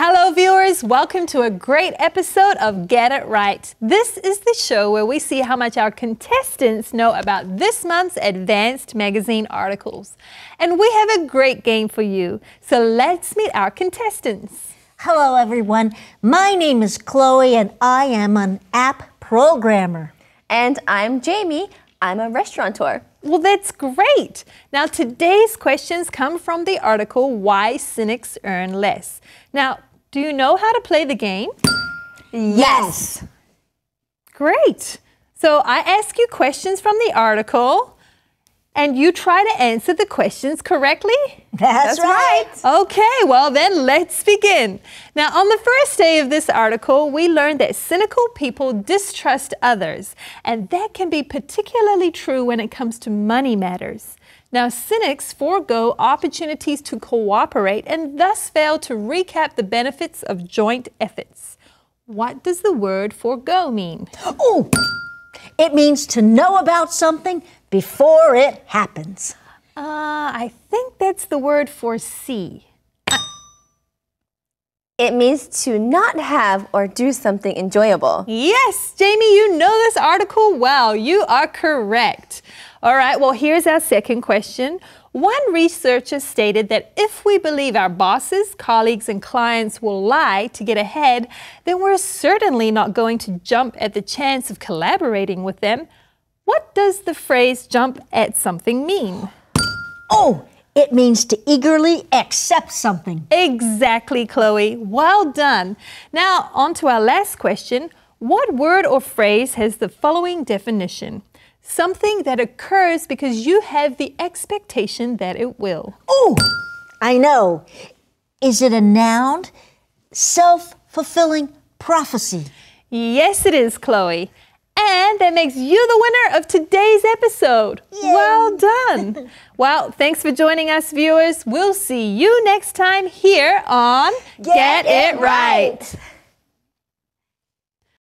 Hello, viewers. Welcome to a great episode of Get It Right. This is the show where we see how much our contestants know about this month's advanced magazine articles. And we have a great game for you. So let's meet our contestants. Hello, everyone. My name is Chloe, and I am an app programmer. And I'm Jamie. I'm a restaurateur. Well, that's great. Now, today's questions come from the article Why Cynics Earn Less. Now, do you know how to play the game? Yes. Great. So I ask you questions from the article and you try to answer the questions correctly? That's, That's right. right. Okay, well then let's begin. Now, on the first day of this article, we learned that cynical people distrust others, and that can be particularly true when it comes to money matters. Now, cynics forego opportunities to cooperate and thus fail to recap the benefits of joint efforts. What does the word forego mean? Oh, it means to know about something before it happens. Uh, I think that's the word foresee. It means to not have or do something enjoyable. Yes, Jamie, you know this article well. You are correct. All right, well, here's our second question. One researcher stated that if we believe our bosses, colleagues, and clients will lie to get ahead, then we're certainly not going to jump at the chance of collaborating with them. What does the phrase jump at something mean? Oh, it means to eagerly accept something. Exactly, Chloe. Well done. Now, on to our last question. What word or phrase has the following definition? Something that occurs because you have the expectation that it will. Oh, I know. Is it a noun? Self fulfilling prophecy. Yes, it is, Chloe. And that makes you the winner of today's episode. Yay. Well done. well, thanks for joining us, viewers. We'll see you next time here on Get, Get it, right. right.